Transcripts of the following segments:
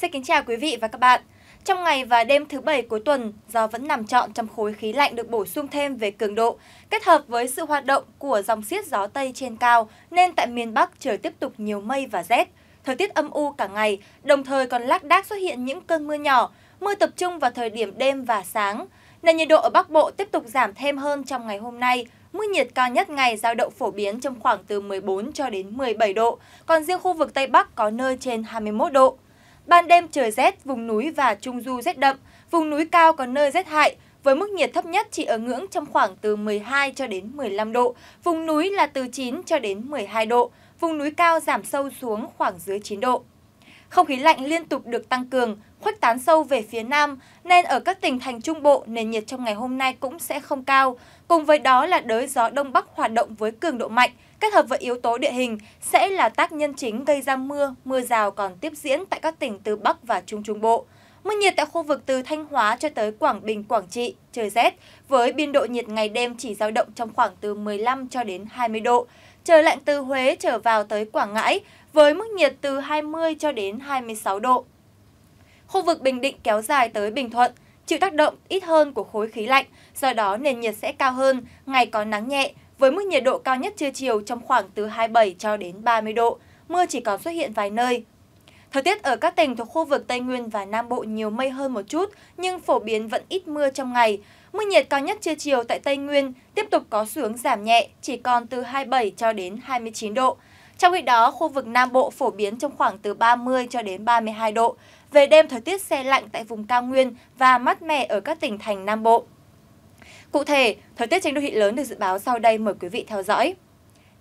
Xin kính chào quý vị và các bạn. Trong ngày và đêm thứ Bảy cuối tuần, gió vẫn nằm trọn trong khối khí lạnh được bổ sung thêm về cường độ, kết hợp với sự hoạt động của dòng xiết gió Tây trên cao, nên tại miền Bắc trời tiếp tục nhiều mây và rét. Thời tiết âm u cả ngày, đồng thời còn lác đác xuất hiện những cơn mưa nhỏ, mưa tập trung vào thời điểm đêm và sáng. Nền nhiệt độ ở Bắc Bộ tiếp tục giảm thêm hơn trong ngày hôm nay, mức nhiệt cao nhất ngày giao động phổ biến trong khoảng từ 14 cho đến 17 độ, còn riêng khu vực Tây Bắc có nơi trên 21 độ. Ban đêm trời rét, vùng núi và trung du rét đậm, vùng núi cao có nơi rét hại, với mức nhiệt thấp nhất chỉ ở ngưỡng trong khoảng từ 12 cho đến 15 độ, vùng núi là từ 9 cho đến 12 độ, vùng núi cao giảm sâu xuống khoảng dưới 9 độ. Không khí lạnh liên tục được tăng cường, khuếch tán sâu về phía Nam, nên ở các tỉnh thành Trung Bộ, nền nhiệt trong ngày hôm nay cũng sẽ không cao. Cùng với đó là đới gió Đông Bắc hoạt động với cường độ mạnh, kết hợp với yếu tố địa hình sẽ là tác nhân chính gây ra mưa, mưa rào còn tiếp diễn tại các tỉnh từ Bắc và Trung Trung Bộ. Mức nhiệt tại khu vực từ Thanh Hóa cho tới Quảng Bình, Quảng Trị trời rét với biên độ nhiệt ngày đêm chỉ dao động trong khoảng từ 15 cho đến 20 độ trời lạnh từ Huế trở vào tới Quảng Ngãi với mức nhiệt từ 20 cho đến 26 độ. Khu vực Bình Định kéo dài tới Bình Thuận, chịu tác động ít hơn của khối khí lạnh, do đó nền nhiệt sẽ cao hơn, ngày có nắng nhẹ, với mức nhiệt độ cao nhất trưa chiều trong khoảng từ 27 cho đến 30 độ. Mưa chỉ còn xuất hiện vài nơi, Thời tiết ở các tỉnh thuộc khu vực Tây Nguyên và Nam Bộ nhiều mây hơn một chút, nhưng phổ biến vẫn ít mưa trong ngày. Mưa nhiệt cao nhất trưa chiều tại Tây Nguyên tiếp tục có xu hướng giảm nhẹ, chỉ còn từ 27 cho đến 29 độ. Trong khi đó, khu vực Nam Bộ phổ biến trong khoảng từ 30 cho đến 32 độ. Về đêm thời tiết xe lạnh tại vùng cao nguyên và mát mẻ ở các tỉnh thành Nam Bộ. Cụ thể, thời tiết trên đô thị lớn được dự báo sau đây mời quý vị theo dõi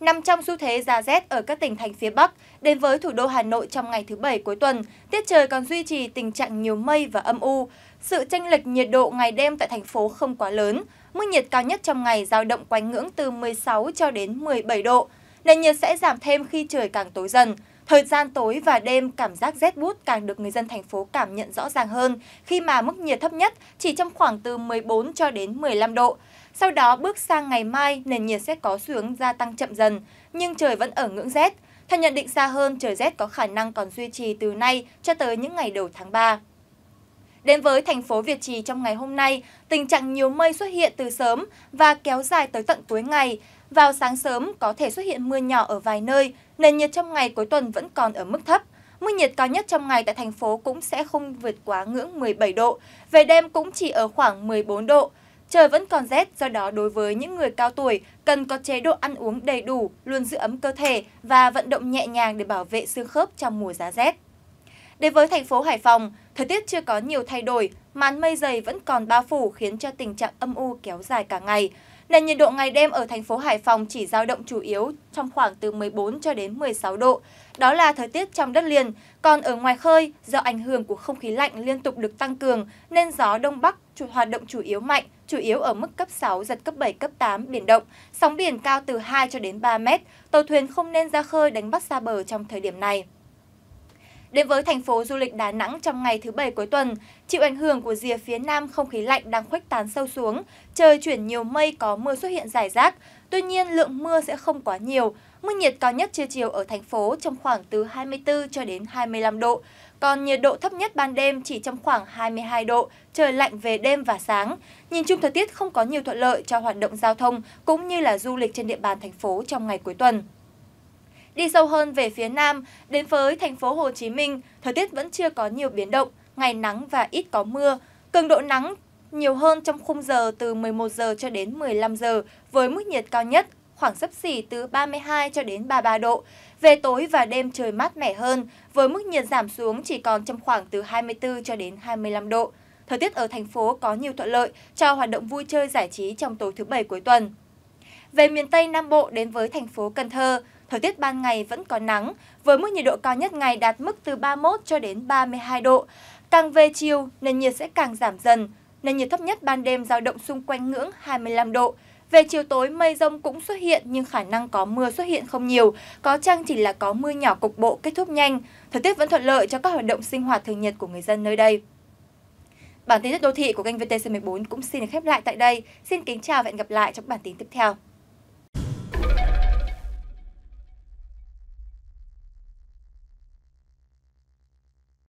nằm trong xu thế giá rét ở các tỉnh thành phía Bắc. Đến với thủ đô Hà Nội trong ngày thứ Bảy cuối tuần, tiết trời còn duy trì tình trạng nhiều mây và âm u. Sự tranh lệch nhiệt độ ngày đêm tại thành phố không quá lớn. Mức nhiệt cao nhất trong ngày giao động quanh ngưỡng từ 16 cho đến 17 độ. Nền nhiệt sẽ giảm thêm khi trời càng tối dần. Thời gian tối và đêm, cảm giác rét bút càng được người dân thành phố cảm nhận rõ ràng hơn khi mà mức nhiệt thấp nhất chỉ trong khoảng từ 14 cho đến 15 độ. Sau đó bước sang ngày mai, nền nhiệt sẽ có xu hướng gia tăng chậm dần, nhưng trời vẫn ở ngưỡng rét. Theo nhận định xa hơn, trời rét có khả năng còn duy trì từ nay cho tới những ngày đầu tháng 3. Đến với thành phố Việt Trì trong ngày hôm nay, tình trạng nhiều mây xuất hiện từ sớm và kéo dài tới tận cuối ngày. Vào sáng sớm có thể xuất hiện mưa nhỏ ở vài nơi, nền nhiệt trong ngày cuối tuần vẫn còn ở mức thấp. Mức nhiệt cao nhất trong ngày tại thành phố cũng sẽ không vượt quá ngưỡng 17 độ, về đêm cũng chỉ ở khoảng 14 độ. Trời vẫn còn rét, do đó đối với những người cao tuổi, cần có chế độ ăn uống đầy đủ, luôn giữ ấm cơ thể và vận động nhẹ nhàng để bảo vệ xương khớp trong mùa giá rét. Đến với thành phố Hải Phòng, thời tiết chưa có nhiều thay đổi, màn mây dày vẫn còn bao phủ khiến cho tình trạng âm u kéo dài cả ngày. Nền nhiệt độ ngày đêm ở thành phố Hải Phòng chỉ dao động chủ yếu trong khoảng từ 14 cho đến 16 độ. Đó là thời tiết trong đất liền, còn ở ngoài khơi, do ảnh hưởng của không khí lạnh liên tục được tăng cường nên gió đông bắc chủ hoạt động chủ yếu mạnh, chủ yếu ở mức cấp 6, giật cấp 7, cấp 8, biển động. Sóng biển cao từ 2 cho đến 3 mét, tàu thuyền không nên ra khơi đánh bắt xa bờ trong thời điểm này. Đến với thành phố du lịch Đà Nẵng trong ngày thứ Bảy cuối tuần, chịu ảnh hưởng của rìa phía Nam không khí lạnh đang khuếch tán sâu xuống, trời chuyển nhiều mây có mưa xuất hiện rải rác. Tuy nhiên, lượng mưa sẽ không quá nhiều. Mức nhiệt cao nhất trưa chiều ở thành phố trong khoảng từ 24 cho đến 25 độ, còn nhiệt độ thấp nhất ban đêm chỉ trong khoảng 22 độ, trời lạnh về đêm và sáng. Nhìn chung thời tiết không có nhiều thuận lợi cho hoạt động giao thông cũng như là du lịch trên địa bàn thành phố trong ngày cuối tuần. Đi sâu hơn về phía Nam, đến với thành phố Hồ Chí Minh, thời tiết vẫn chưa có nhiều biến động, ngày nắng và ít có mưa. Cường độ nắng nhiều hơn trong khung giờ từ 11 giờ cho đến 15 giờ với mức nhiệt cao nhất khoảng sấp xỉ từ 32 cho đến 33 độ. Về tối và đêm trời mát mẻ hơn với mức nhiệt giảm xuống chỉ còn trong khoảng từ 24 cho đến 25 độ. Thời tiết ở thành phố có nhiều thuận lợi cho hoạt động vui chơi giải trí trong tối thứ bảy cuối tuần. Về miền Tây Nam Bộ đến với thành phố Cần Thơ, Thời tiết ban ngày vẫn có nắng, với mức nhiệt độ cao nhất ngày đạt mức từ 31 cho đến 32 độ. Càng về chiều, nền nhiệt sẽ càng giảm dần. Nền nhiệt thấp nhất ban đêm dao động xung quanh ngưỡng 25 độ. Về chiều tối, mây rông cũng xuất hiện nhưng khả năng có mưa xuất hiện không nhiều, có chăng chỉ là có mưa nhỏ cục bộ kết thúc nhanh. Thời tiết vẫn thuận lợi cho các hoạt động sinh hoạt thường nhật của người dân nơi đây. Bản tin đất đô thị của kênh VTC14 cũng xin được khép lại tại đây. Xin kính chào và hẹn gặp lại trong bản tin tiếp theo.